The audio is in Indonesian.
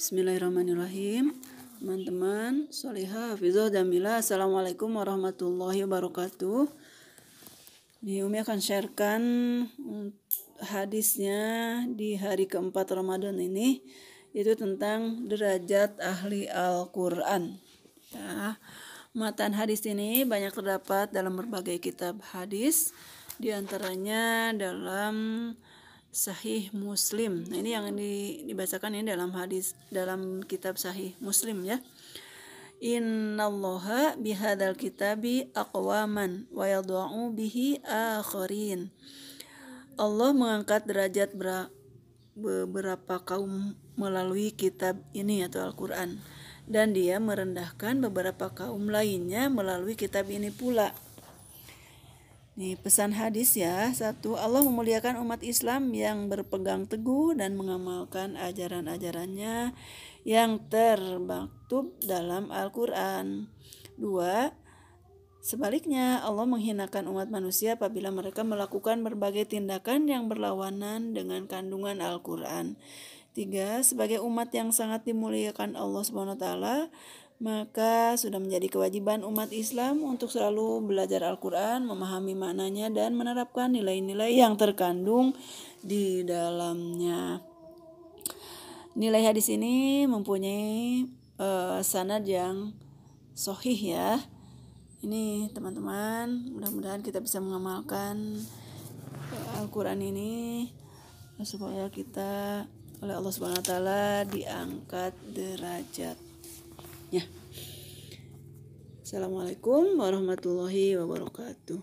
Bismillahirrahmanirrahim. Teman-teman, Solihah, Fizoh, Damila, Assalamualaikum warahmatullahi wabarakatuh. Ini Umi akan sharekan hadisnya di hari keempat Ramadan ini, itu tentang derajat ahli Al-Quran. Ya, matan hadis ini banyak terdapat dalam berbagai kitab hadis, di antaranya dalam Sahih Muslim. Nah, ini yang di, dibacakan ini dalam hadis dalam kitab Sahih Muslim ya. Innallaha bihadal kitabi aqwaman wa yadu'u bihi akharin. Allah mengangkat derajat beberapa kaum melalui kitab ini atau Al-Qur'an dan dia merendahkan beberapa kaum lainnya melalui kitab ini pula. Nih, pesan hadis ya. Satu, Allah memuliakan umat Islam yang berpegang teguh dan mengamalkan ajaran-ajarannya yang termaktub dalam Al-Quran. Dua, sebaliknya Allah menghinakan umat manusia apabila mereka melakukan berbagai tindakan yang berlawanan dengan kandungan Al-Quran. Tiga, sebagai umat yang sangat dimuliakan Allah Subhanahu wa taala, maka sudah menjadi kewajiban umat Islam untuk selalu belajar Al-Qur'an, memahami maknanya dan menerapkan nilai-nilai yang terkandung di dalamnya. Nilai hadis ini mempunyai uh, sanad yang sohih ya. Ini teman-teman, mudah-mudahan kita bisa mengamalkan eh, Al-Qur'an ini supaya kita oleh Allah Subhanahu wa taala diangkat derajatnya. Assalamualaikum warahmatullahi wabarakatuh.